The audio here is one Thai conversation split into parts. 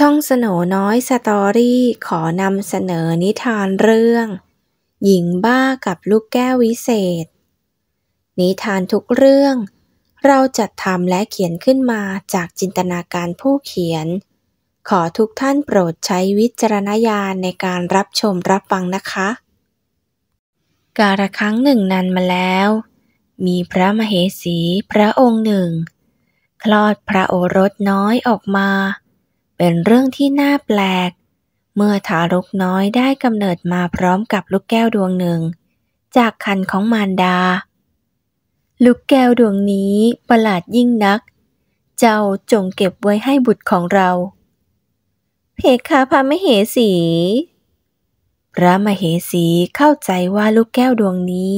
ช่องสโนน้อยสตอรี่ขอนำเสนอนิทานเรื่อง หญิงบ้ากับลูกแก้ววิเศษ นิทานทุกเรื่อง เราจัดทำและเขียนขึ้นมาจากจินตนาการผู้เขียน ขอทุกท่านโปรดใช้วิจารณญาณในการรับชมรับฟังนะคะ การครั้งหนึ่งนานมาแล้ว มีพระมเหสีพระองค์หนึ่ง คลอดพระโอรสน้อยออกมาเป็นเรื่องที่น่าแปลก เมื่อทารกน้อยได้กำเนิดมาพร้อมกับลูกแก้วดวงหนึ่ง จากคันของมารดา ลูกแก้วดวงนี้ประหลาดยิ่งนัก เจ้าจงเก็บไว้ให้บุตรของเราเพคาพระมเหสี พระมเหสีเข้าใจว่าลูกแก้วดวงนี้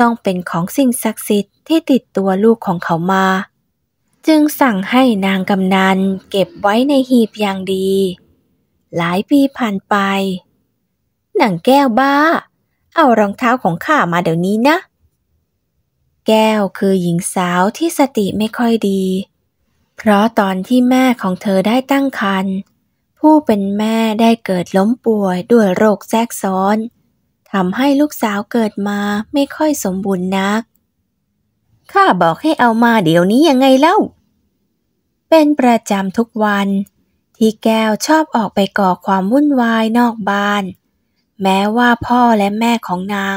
ต้องเป็นของสิ่งศักดิ์สิทธิ์ที่ติดตัวลูกของเขามาจึงสั่งให้นางกำนันเก็บไว้ในหีบอย่างดี หลายปีผ่านไป หนังแก้วบ้า เอารองเท้าของข้ามาเดี๋ยวนี้นะ แก้วคือหญิงสาวที่สติไม่ค่อยดี เพราะตอนที่แม่ของเธอได้ตั้งครรภ์ผู้เป็นแม่ได้เกิดล้มป่วยด้วยโรคแทรกซ้อนทำให้ลูกสาวเกิดมาไม่ค่อยสมบูรณ์นักข้าบอกให้เอามาเดี๋ยวนี้ยังไงเล่าเป็นประจำทุกวันที่แก้วชอบออกไปก่อความวุ่นวายนอกบ้าน แม้ว่าพ่อและแม่ของนาง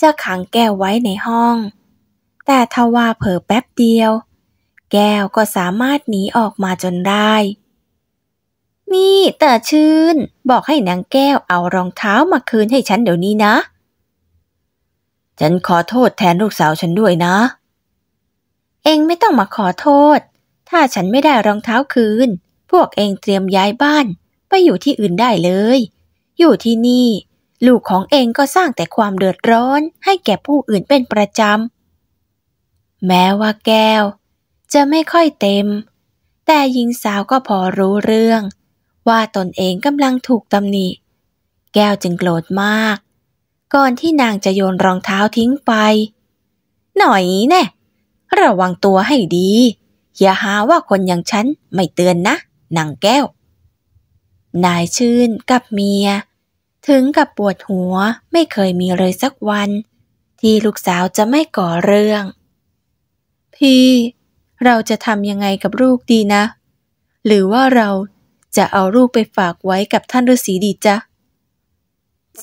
จะขังแก้วไว้ในห้อง แต่ทว่าเผลอแป๊บเดียว แก้วก็สามารถหนีออกมาจนได้นี่แต่ชื่น บอกให้นางแก้วเอารองเท้ามาคืนให้ฉันเดี๋ยวนี้นะ ฉันขอโทษแทนลูกสาวฉันด้วยนะ เองไม่ต้องมาขอโทษถ้าฉันไม่ได้รองเท้าคืน พวกเองเตรียมย้ายบ้าน ไปอยู่ที่อื่นได้เลย อยู่ที่นี่ ลูกของเองก็สร้างแต่ความเดือดร้อนให้แก่ผู้อื่นเป็นประจำ แม้ว่าแก้วจะไม่ค่อยเต็ม แต่หญิงสาวก็พอรู้เรื่อง ว่าตนเองกำลังถูกตำหนิ แก้วจึงโกรธมาก ก่อนที่นางจะโยนรองเท้าทิ้งไป หน่อยแน่ระวังตัวให้ดีอย่าหาว่าคนอย่างฉันไม่เตือนนะนางแก้ว นายชื่นกับเมีย ถึงกับปวดหัวไม่เคยมีเลยสักวัน ที่ลูกสาวจะไม่ก่อเรื่อง พี่เราจะทำยังไงกับลูกดีนะ หรือว่าเราจะเอาลูกไปฝากไว้กับท่านฤาษีดีจ๊ะ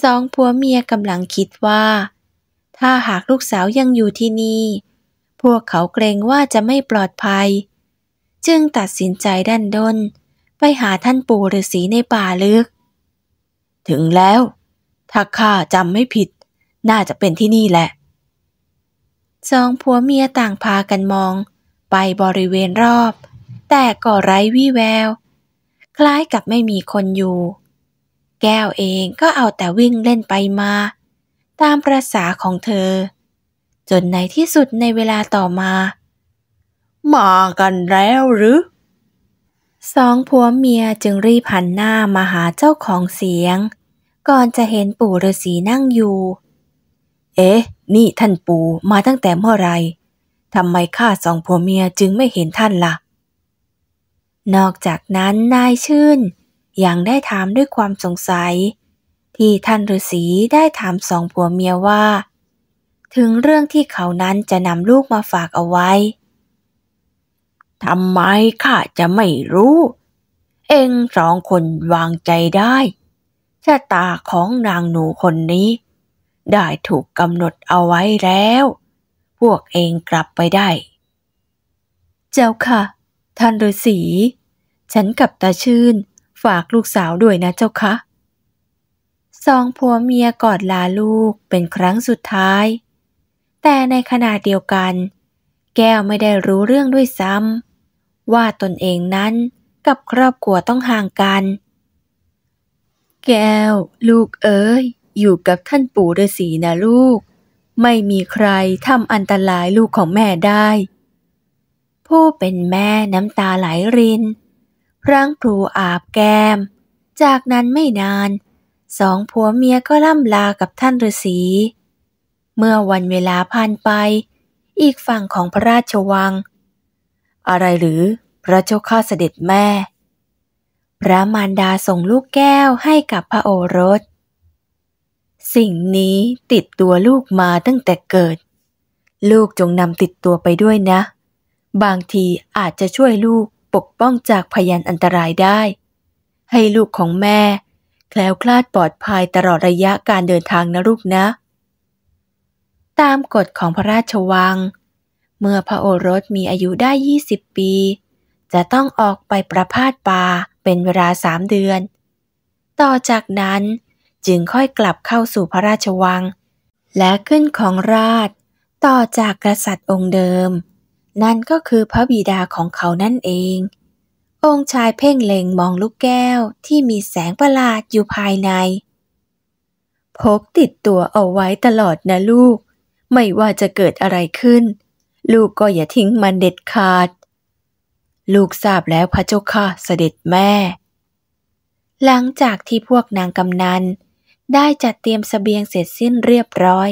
สองผัวเมียกำลังคิดว่า ถ้าหากลูกสาวยังอยู่ที่นี่พวกเขาเกรงว่าจะไม่ปลอดภัย จึงตัดสินใจดันด้น ไปหาท่านปู่ฤาษีในป่าลึก ถึงแล้ว ถ้าข้าจำไม่ผิด น่าจะเป็นที่นี่แหละสองผัวเมียต่างพากันมอง ไปบริเวณรอบ แต่ก็ไร้วี่แวว คล้ายกับไม่มีคนอยู่ แก้วเองก็เอาแต่วิ่งเล่นไปมา ตามประษาของเธอจนในที่สุดในเวลาต่อมา มากันแล้วหรือ สองผัวเมียจึงรีบหันหน้ามาหาเจ้าของเสียง ก่อนจะเห็นปู่ฤาษีนั่งอยู่ เอ๊ะนี่ท่านปู่มาตั้งแต่เมื่อไรทำไมข้าสองผัวเมียจึงไม่เห็นท่านละ่ะ นอกจากนั้นนายชื่น ยังได้ถามด้วยความสงสัย ที่ท่านฤาษีได้ถามสองผัวเมียว่าถึงเรื่องที่เขานั้นจะนำลูกมาฝากเอาไว้ ทำไมข้าจะไม่รู้ เองสองคนวางใจได้ ชะตาของนางหนูคนนี้ ได้ถูกกำหนดเอาไว้แล้ว พวกเองกลับไปได้ เจ้าค่ะ ท่านฤาษี ฉันกับตาชื่นฝากลูกสาวด้วยนะเจ้าคะสองผัวเมียกอดลาลูกเป็นครั้งสุดท้ายแต่ในขณะเดียวกัน แก้วไม่ได้รู้เรื่องด้วยซ้ำ ว่าตนเองนั้นกับครอบครัวต้องห่างกัน แก้ว ลูกเอ๋ยอยู่กับท่านปู่ฤาษีนะลูก ไม่มีใครทำอันตรายลูกของแม่ได้ ผู้เป็นแม่น้ำตาไหลรินรังครูอาบแก้มจากนั้นไม่นาน สองผัวเมียก็ล่ำลากับท่านฤาษีเมื่อวันเวลาผ่านไป อีกฝั่งของพระราชวัง อะไรหรือพระเจ้าข้าเสด็จแม่ พระมารดาส่งลูกแก้วให้กับพระโอรส สิ่งนี้ติดตัวลูกมาตั้งแต่เกิด ลูกจงนำติดตัวไปด้วยนะ บางทีอาจจะช่วยลูกปกป้องจากพยานอันตรายได้ ให้ลูกของแม่แคล้วคลาดปลอดภัยตลอดระยะการเดินทางนะลูกนะตามกฎของพระราชวัง เมื่อพระโอรสมีอายุได้ 20 ปี จะต้องออกไปประพาสป่าเป็นเวลาสามเดือน ต่อจากนั้นจึงค่อยกลับเข้าสู่พระราชวัง และขึ้นของราชต่อจากกษัตริย์องค์เดิม นั่นก็คือพระบิดาของเขานั่นเอง องค์ชายเพ่งเล็งมองลูกแก้วที่มีแสงประหลาดอยู่ภายใน พกติดตัวเอาไว้ตลอดนะลูกไม่ว่าจะเกิดอะไรขึ้น ลูกก็อย่าทิ้งมันเด็ดขาด ลูกทราบแล้วพระเจ้าค่ะเสด็จแม่ หลังจากที่พวกนางกำนันได้จัดเตรียมสเสบียงเสร็จสิ้นเรียบร้อย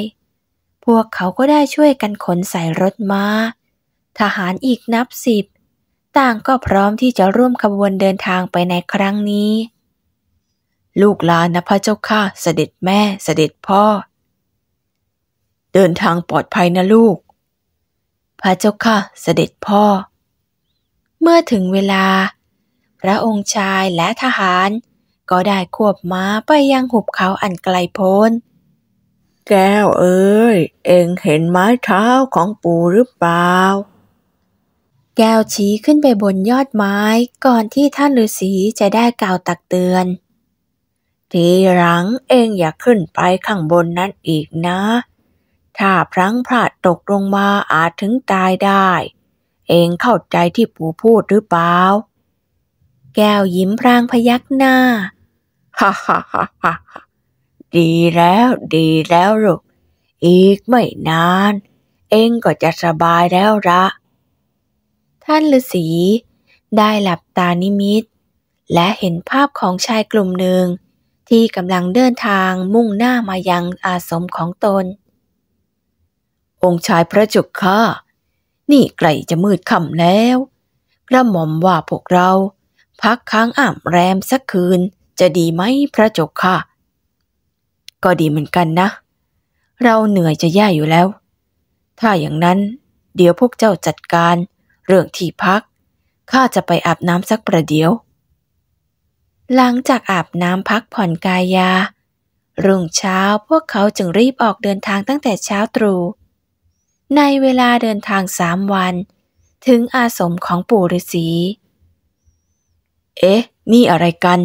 พวกเขาก็ได้ช่วยกันขนใส่รถมา้าทหารอีกนับสิบ ต่างก็พร้อมที่จะร่วมขบวนเดินทางไปในครั้งนี้ ลูกลานนะพระเจ้าค่ะเสด็จแม่เสด็จพ่อเดินทางปลอดภัยนะลูก พระเจ้าค่ะเสด็จพ่อ เมื่อถึงเวลา พระองค์ชายและทหารก็ได้ควบม้าไปยังหุบเขาอันไกลโพ้น แก้วเอ้ย เองเห็นไม้เท้าของปู่หรือเปล่า แก้วชี้ขึ้นไปบนยอดไม้ก่อนที่ท่านฤาษีจะได้กล่าวตักเตือน ทีหลังเองอย่าขึ้นไปข้างบนนั้นอีกนะถ้าพลั้งพลาดตกลงมาอาจถึงตายได้ เองเข้าใจที่ปู่พูดหรือเปล่า แก้วยิ้มพรางพยักหน้า ฮ่าฮ่าฮ่าฮ่าดีแล้ว ดีแล้วลูก อีกไม่นาน เองก็จะสบายแล้วละท่านฤาษีได้หลับตานิมิตและเห็นภาพของชายกลุ่มหนึ่ง ที่กำลังเดินทางมุ่งหน้ามายังอาสมของตนองค์ชายพระจุกข้านี่ใกล้จะมืดค่ำแล้วกระหม่อมว่าพวกเราพักค้างอ่ามแรมสักคืนจะดีไหมพระจุกค่ะ ก็ดีเหมือนกันนะ เราเหนื่อยจะแย่อยู่แล้ว ถ้าอย่างนั้นเดี๋ยวพวกเจ้าจัดการเรื่องที่พัก ข้าจะไปอาบน้ำสักประเดี๋ยว หลังจากอาบน้ำพักผ่อนกายา รุ่งเช้าพวกเขาจึงรีบออกเดินทางตั้งแต่เช้าตรู่ในเวลาเดินทางสามวัน ถึงอาสมของปู่ฤาษี เอ๊ะ นี่อะไรกัน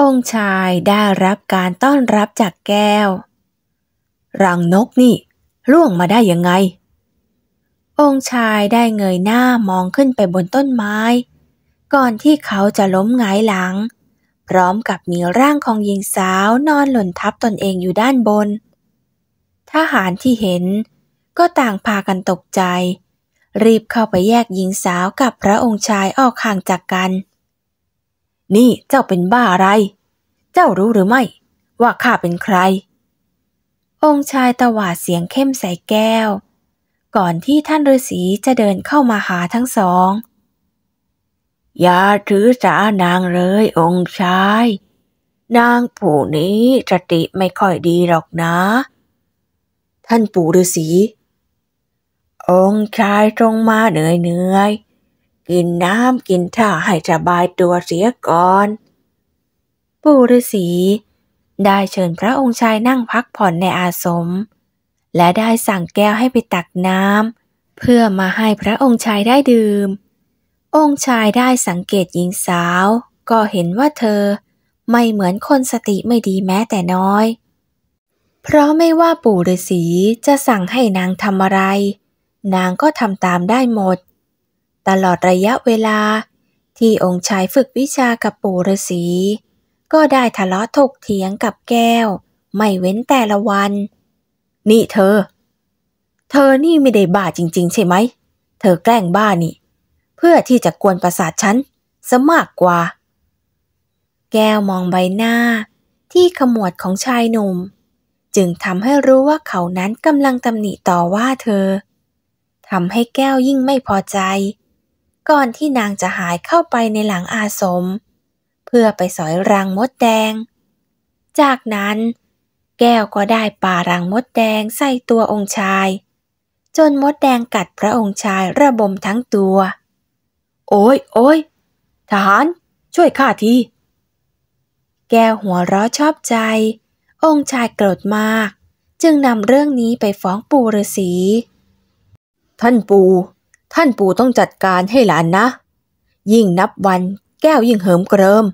องค์ชายได้รับการต้อนรับจากแก้ว รังนกนี่ ล่วงมาได้ยังไง องค์ชายได้เงยหน้ามองขึ้นไปบนต้นไม้ ก่อนที่เขาจะล้มหงายหลัง พร้อมกับมีร่างของหญิงสาวนอนหล่นทับตนเองอยู่ด้านบนทหารที่เห็นก็ต่างพากันตกใจ รีบเข้าไปแยกหญิงสาวกับพระองค์ชายออกห่างจากกัน นี่เจ้าเป็นบ้าอะไร เจ้ารู้หรือไม่ ว่าข้าเป็นใคร องค์ชายตวาดเสียงเข้มใส่แก้ว ก่อนที่ท่านฤาษีจะเดินเข้ามาหาทั้งสองอย่าถือสานางเลยองค์ชาย นางผู้นี้สติไม่ค่อยดีหรอกนะ ท่านปู่ฤาษีองค์ชายตรงมาเหนื่อยเหนื่อยกินน้ำกินท่าให้สบายตัวเสียก่อน ปู่ฤาษีได้เชิญพระองค์ชายนั่งพักผ่อนในอาสมและได้สั่งแก้วให้ไปตักน้ำเพื่อมาให้พระองค์ชายได้ดื่มองค์ชายได้สังเกตหญิงสาว ก็เห็นว่าเธอ ไม่เหมือนคนสติไม่ดีแม้แต่น้อย เพราะไม่ว่าปู่ฤาษีจะสั่งให้นางทำอะไรนางก็ทำตามได้หมด ตลอดระยะเวลา ที่องค์ชายฝึกวิชากับปู่ฤาษีก็ได้ทะเลาะถกเถียงกับแก้ว ไม่เว้นแต่ละวัน นี่เธอ เธอนี่ไม่ได้บ้าจริง ๆ ใช่ไหม เธอแกล้งบ้านี่ เพื่อที่จะกวนประสาทฉันสมากกว่า แก้วมองใบหน้า ที่ขมวดของชายหนุ่ม จึงทำให้รู้ว่าเขานั้นกำลังตำหนิต่อว่าเธอทำให้แก้วยิ่งไม่พอใจ ก่อนที่นางจะหายเข้าไปในหลังอาสม เพื่อไปสอยรังมดแดง จากนั้น แก้วก็ได้ป่ารังมดแดงใส่ตัวองค์ชาย จนมดแดงกัดพระองค์ชายระบมทั้งตัว โอ้ยโอ้ยทหาร ช่วยข้าที แก้วหัวเราะชอบใจ องค์ชายโกรธมาก จึงนำเรื่องนี้ไปฟ้องปู่ฤาษีท่านปู่ ท่านปู่ต้องจัดการให้หลานนะ ยิ่งนับวันแก้วยิ่งเหิมเกริม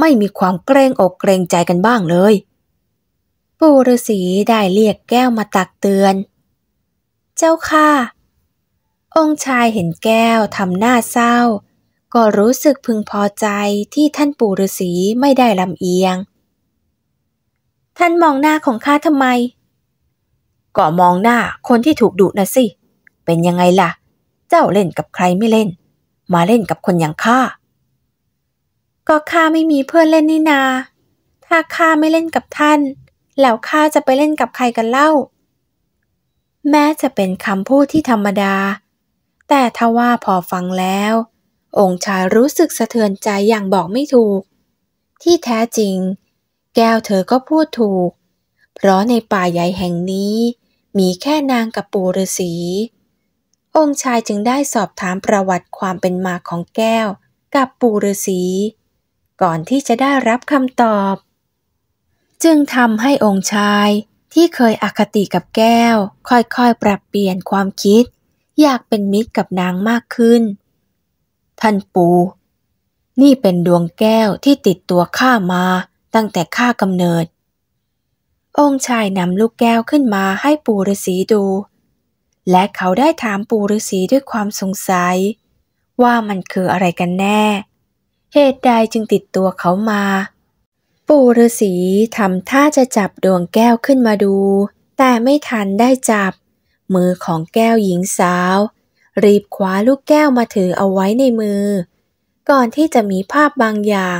ไม่มีความเกรงอกเกรงใจกันบ้างเลย ปู่ฤาษีได้เรียกแก้วมาตักเตือน เจ้าค่ะ องค์ชายเห็นแก้วทำหน้าเศร้า ก็รู้สึกพึงพอใจที่ท่านปู่ฤาษีไม่ได้ลำเอียง ท่านมองหน้าของข้าทำไม ก็มองหน้าคนที่ถูกดุนะสิเเป็นยังไงล่ะ เจ้าเล่นกับใครไม่เล่น มาเล่นกับคนอย่างข้า ก็ข้าไม่มีเพื่อนเล่นนี่นา ถ้าข้าไม่เล่นกับท่าน แล้วข้าจะไปเล่นกับใครกันเล่า แม้จะเป็นคำพูดที่ธรรมดา แต่ทว่าพอฟังแล้ว องค์ชายรู้สึกสะเทือนใจอย่างบอกไม่ถูก ที่แท้จริง แก้วเธอก็พูดถูก เพราะในป่าใหญ่แห่งนี้ มีแค่นางกับปู่ฤาษีองค์ชายจึงได้สอบถามประวัติความเป็นมาของแก้วกับปู่ฤาษีก่อนที่จะได้รับคำตอบ จึงทำให้องค์ชายที่เคยอคติกับแก้ว ค่อยๆ ปรับเปลี่ยนความคิดอยากเป็นมิตรกับนางมากขึ้นท่านปู่นี่เป็นดวงแก้วที่ติดตัวข้ามาตั้งแต่ข้ากำเนิด องค์ชายนำลูกแก้วขึ้นมาให้ปู่ฤาษีดูและเขาได้ถามปู่ฤาษีด้วยความสงสัย ว่ามันคืออะไรกันแน่ เหตุใดจึงติดตัวเขามา ปู่ฤาษีทำท่าจะจับดวงแก้วขึ้นมาดู แต่ไม่ทันได้จับ มือของแก้วหญิงสาว รีบคว้าลูกแก้วมาถือเอาไว้ในมือ ก่อนที่จะมีภาพบางอย่าง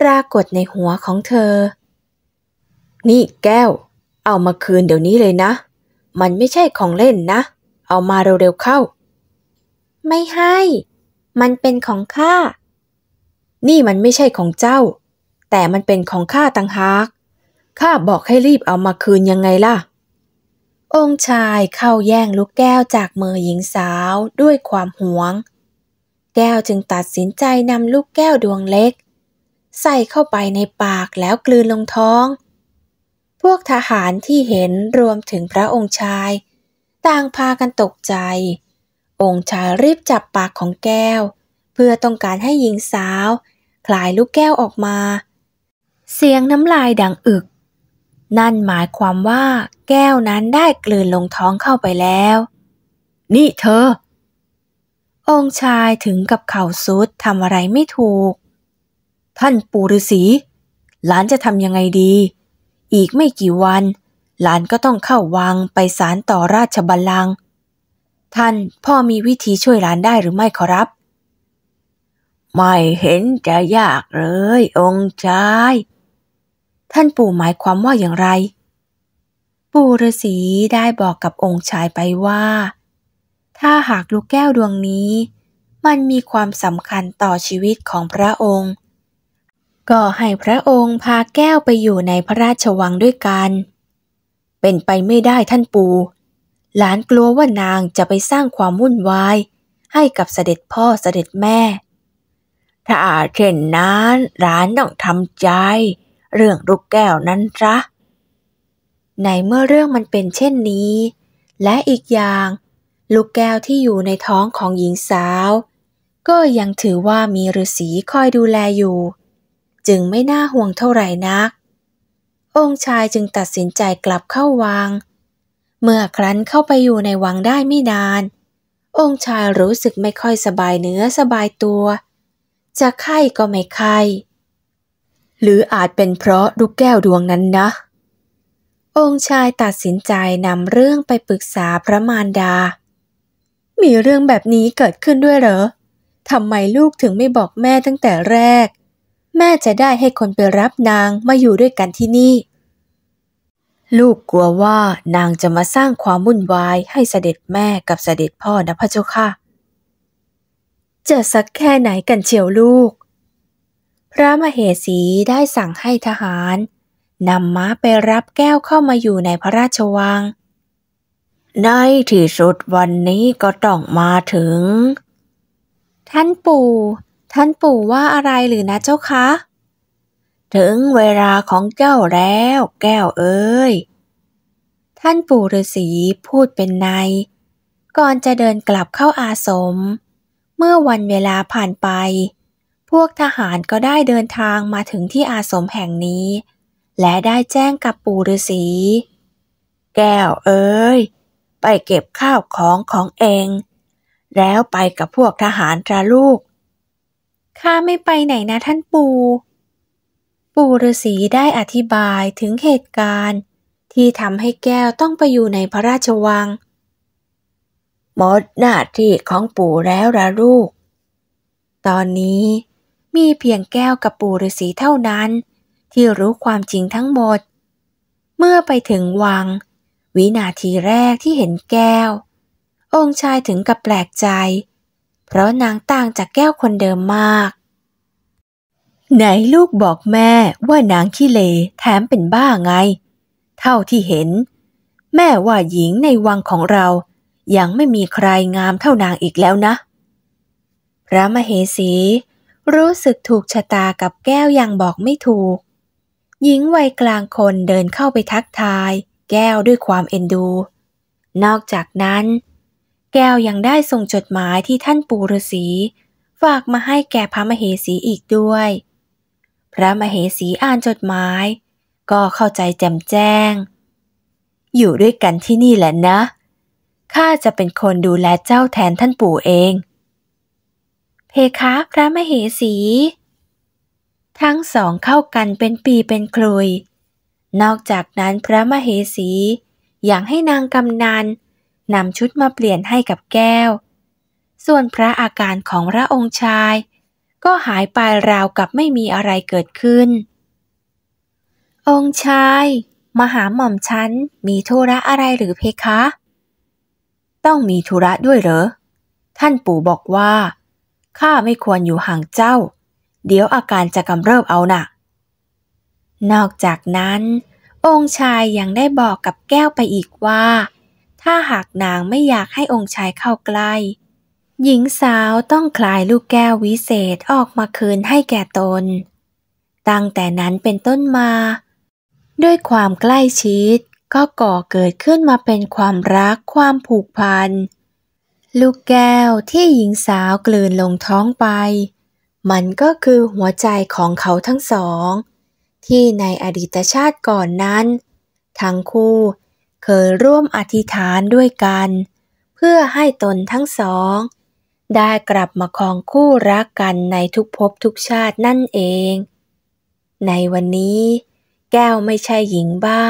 ปรากฏในหัวของเธอ นี่แก้ว เอามาคืนเดี๋ยวนี้เลยนะ มันไม่ใช่ของเล่นนะเอามาเร็วๆเข้า ไม่ให้ มันเป็นของข้า นี่มันไม่ใช่ของเจ้า แต่มันเป็นของข้าต่างหากข้าบอกให้รีบเอามาคืนยังไงล่ะ องค์ชายเข้าแย่งลูกแก้วจากมือหญิงสาวด้วยความหวง แก้วจึงตัดสินใจนำลูกแก้วดวงเล็ก ใส่เข้าไปในปากแล้วกลืนลงท้อง พวกทหารที่เห็นรวมถึงพระองค์ชายต่างพากันตกใจ องค์ชายรีบจับปากของแก้ว เพื่อต้องการให้หญิงสาว คลายลูกแก้วออกมา เสียงน้ำลายดังอึก นั่นหมายความว่าแก้วนั้นได้กลืนลงท้องเข้าไปแล้ว นี่เธอ องค์ชายถึงกับเข่าซุดทำอะไรไม่ถูก ท่านปู่ฤาษีหลานจะทำยังไงดี อีกไม่กี่วันหลานก็ต้องเข้าวังไปสารต่อราชบัลลังก์ ท่านพ่อมีวิธีช่วยหลานได้หรือไม่ขอรับ ไม่เห็นจะยากเลยองค์ชาย ท่านปู่หมายความว่าอย่างไร ปู่ฤาษีได้บอกกับองค์ชายไปว่า ถ้าหากลูกแก้วดวงนี้ มันมีความสำคัญต่อชีวิตของพระองค์ ก็ให้พระองค์พาแก้วไปอยู่ในพระราชวังด้วยกันเป็นไปไม่ได้ท่านปู่ หลานกลัวว่านางจะไปสร้างความวุ่นวายให้กับเสด็จพ่อเสด็จแม่ ถ้าเช่นนั้นหลานต้องทำใจ เรื่องลูกแก้วนั้นจ้ะในเมื่อเรื่องมันเป็นเช่นนี้ และอีกอย่าง ลูกแก้วที่อยู่ในท้องของหญิงสาว ก็ยังถือว่ามีฤาษีคอยดูแลอยู่ จึงไม่น่าห่วงเท่าไหร่นักองค์ชายจึงตัดสินใจกลับเข้าวัง เมื่อครั้นเข้าไปอยู่ในวังได้ไม่นาน องค์ชายรู้สึกไม่ค่อยสบายเนื้อสบายตัว จะไข้ก็ไม่ไข้หรืออาจเป็นเพราะลูกแก้วดวงนั้นนะ องค์ชายตัดสินใจนำเรื่องไปปรึกษาพระมารดา มีเรื่องแบบนี้เกิดขึ้นด้วยเหรอ ทำไมลูกถึงไม่บอกแม่ตั้งแต่แรกแม่จะได้ให้คนไปรับนางมาอยู่ด้วยกันที่นี่ ลูกกลัวว่านางจะมาสร้างความวุ่นวายให้เสด็จแม่กับเสด็จพ่อนะพระเจ้าค่ะจะสักแค่ไหนกันเชียวลูก พระมเหสีได้สั่งให้ทหารนำม้าไปรับแก้วเข้ามาอยู่ในพระราชวังในที่สุดวันนี้ก็ต้องมาถึง ท่านปู่ท่านปู่ว่าอะไรหรือนะเจ้าคะ ถึงเวลาของแก้วแล้วแก้วเอ้ย ท่านปู่ฤาษีพูดเป็นใน ก่อนจะเดินกลับเข้าอาสม เมื่อวันเวลาผ่านไป พวกทหารก็ได้เดินทางมาถึงที่อาสมแห่งนี้ และได้แจ้งกับปู่ฤาษีแก้วเอ้ย ไปเก็บข้าวของของเอง แล้วไปกับพวกทหารตราลูกข้าไม่ไปไหนนะท่านปู่ ปู่ฤาษีได้อธิบายถึงเหตุการณ์ ที่ทำให้แก้วต้องไปอยู่ในพระราชวัง หมดหน้าที่ของปู่แล้วละลูก ตอนนี้มีเพียงแก้วกับปู่ฤาษีเท่านั้น ที่รู้ความจริงทั้งหมด เมื่อไปถึงวัง วินาทีแรกที่เห็นแก้ว องค์ชายถึงกับแปลกใจเพราะนางต่างจากแก้วคนเดิมมาก ไหนลูกบอกแม่ว่านางขี้เลแถมเป็นบ้าไง เท่าที่เห็น แม่ว่าหญิงในวังของเรา ยังไม่มีใครงามเท่านางอีกแล้วนะ พระมเหสีรู้สึกถูกชะตากับแก้วยังบอกไม่ถูก หญิงวัยกลางคนเดินเข้าไปทักทายแก้วด้วยความเอ็นดู นอกจากนั้นแก้วยังได้ส่งจดหมายที่ท่านปู่ฤาษีฝากมาให้แก่พระมเหสีอีกด้วย พระมเหสีอ่านจดหมาย ก็เข้าใจแจ่มแจ้ง อยู่ด้วยกันที่นี่แหละนะข้าจะเป็นคนดูแลเจ้าแทนท่านปู่เอง เพคะพระมเหสี ทั้งสองเข้ากันเป็นปีเป็นคลุย นอกจากนั้นพระมเหสี อยากให้นางกำนันนำชุดมาเปลี่ยนให้กับแก้ว ส่วนพระอาการของพระองค์ชาย ก็หายไปราวกับไม่มีอะไรเกิดขึ้น องค์ชายมหาหม่อมชันมีธุระอะไรหรือเพคะ ต้องมีธุระด้วยเหรอ ท่านปู่บอกว่าข้าไม่ควรอยู่ห่างเจ้า เดี๋ยวอาการจะกำเริบเอานะ่ะ นอกจากนั้น องค์ชายยังได้บอกกับแก้วไปอีกว่าถ้าหากนางไม่อยากให้องค์ชายเข้าใกล้ หญิงสาวต้องคลายลูกแก้ววิเศษออกมาคืนให้แก่ตน ตั้งแต่นั้นเป็นต้นมา ด้วยความใกล้ชิดก็ก่อเกิดขึ้นมาเป็นความรักความผูกพัน ลูกแก้วที่หญิงสาวกลืนลงท้องไป มันก็คือหัวใจของเขาทั้งสอง ที่ในอดีตชาติก่อนนั้น ทั้งคู่เคยร่วมอธิษฐานด้วยกัน เพื่อให้ตนทั้งสอง ได้กลับมาคองคู่รักกันในทุกภพทุกชาตินั่นเอง ในวันนี้ แก้วไม่ใช่หญิงบ้า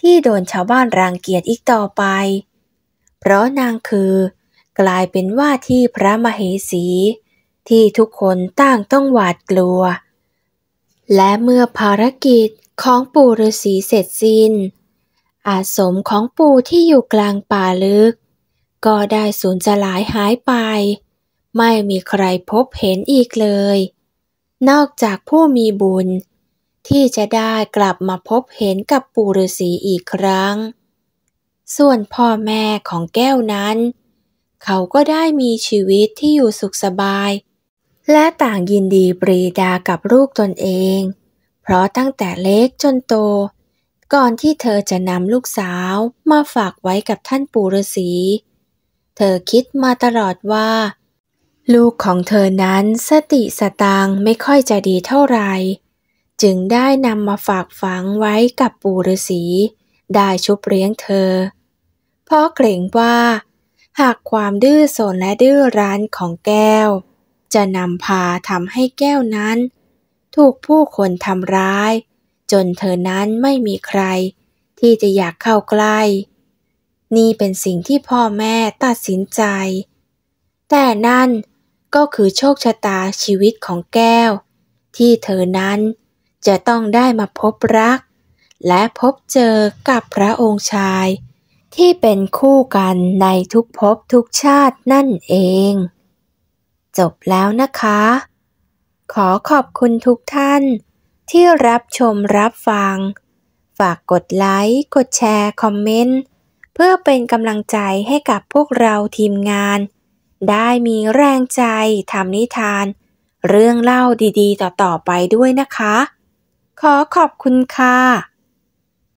ที่โดนชาวบ้านรังเกียจอีกต่อไป เพราะนางคือกลายเป็นว่าที่พระมเหสีที่ทุกคนต่างต้องหวาดกลัว และเมื่อภารกิจของปู่ฤาษีเสร็จสิ้นอาสมของปู่ที่อยู่กลางป่าลึก ก็ได้สูญสลายหายไป ไม่มีใครพบเห็นอีกเลย นอกจากผู้มีบุญ ที่จะได้กลับมาพบเห็นกับปู่ฤาษีอีกครั้ง ส่วนพ่อแม่ของแก้วนั้น เขาก็ได้มีชีวิตที่อยู่สุขสบาย และต่างยินดีปรีดากับลูกตนเอง เพราะตั้งแต่เล็กจนโตก่อนที่เธอจะนำลูกสาวมาฝากไว้กับท่านปู่ฤาษี เธอคิดมาตลอดว่า ลูกของเธอนั้นสติสตางไม่ค่อยจะดีเท่าไหร่จึงได้นำมาฝากฝังไว้กับปู่ฤาษีได้ชุบเลี้ยงเธอ เพราะเกรงว่า หากความดื้อสนและดื้อรั้นของแก้ว จะนำพาทำให้แก้วนั้น ถูกผู้คนทำร้ายจนเธอนั้นไม่มีใครที่จะอยากเข้าใกล้ นี่เป็นสิ่งที่พ่อแม่ตัดสินใจ แต่นั่นก็คือโชคชะตาชีวิตของแก้ว ที่เธอนั้นจะต้องได้มาพบรัก และพบเจอกับพระองค์ชาย ที่เป็นคู่กันในทุกภพทุกชาตินั่นเอง จบแล้วนะคะ ขอขอบคุณทุกท่านที่รับชมรับฟัง ฝากกดไลค์ กดแชร์ คอมเมนต์ เพื่อเป็นกำลังใจให้กับพวกเราทีมงาน ได้มีแรงใจทำนิทาน เรื่องเล่าดีๆ ต่อ ๆ ไปด้วยนะคะ ขอขอบคุณค่ะ